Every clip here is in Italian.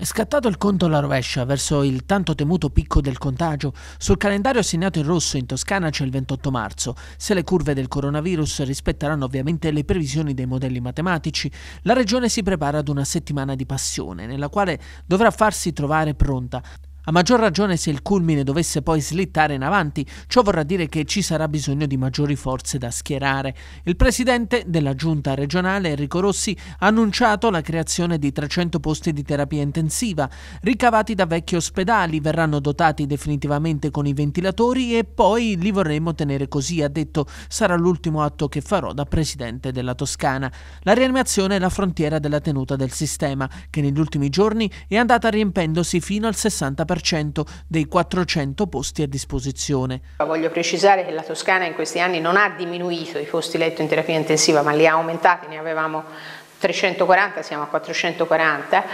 È scattato il conto alla rovescia verso il tanto temuto picco del contagio. Sul calendario assegnato in rosso in Toscana c'è il 28 marzo. Se le curve del coronavirus rispetteranno ovviamente le previsioni dei modelli matematici, la regione si prepara ad una settimana di passione, nella quale dovrà farsi trovare pronta a maggior ragione se il culmine dovesse poi slittare in avanti, ciò vorrà dire che ci sarà bisogno di maggiori forze da schierare. Il presidente della giunta regionale, Enrico Rossi, ha annunciato la creazione di 300 posti di terapia intensiva, ricavati da vecchi ospedali, verranno dotati definitivamente con i ventilatori e poi li vorremmo tenere così, ha detto, sarà l'ultimo atto che farò da presidente della Toscana. La rianimazione è la frontiera della tenuta del sistema, che negli ultimi giorni è andata riempendosi fino al 60% 40% dei 400 posti a disposizione. Voglio precisare che la Toscana in questi anni non ha diminuito i posti letto in terapia intensiva, ma li ha aumentati, ne avevamo 340, siamo a 440,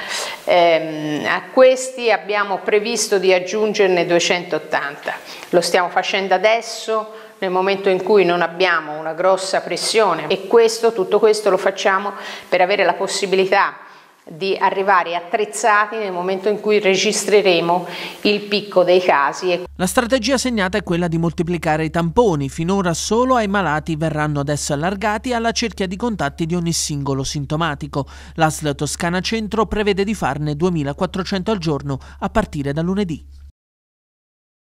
ehm, a questi abbiamo previsto di aggiungerne 280, lo stiamo facendo adesso nel momento in cui non abbiamo una grossa pressione e questo, tutto questo lo facciamo per avere la possibilità di arrivare attrezzati nel momento in cui registreremo il picco dei casi. La strategia segnata è quella di moltiplicare i tamponi, finora solo ai malati verranno adesso allargati alla cerchia di contatti di ogni singolo sintomatico. L'ASL Toscana Centro prevede di farne 2.400 al giorno a partire da lunedì.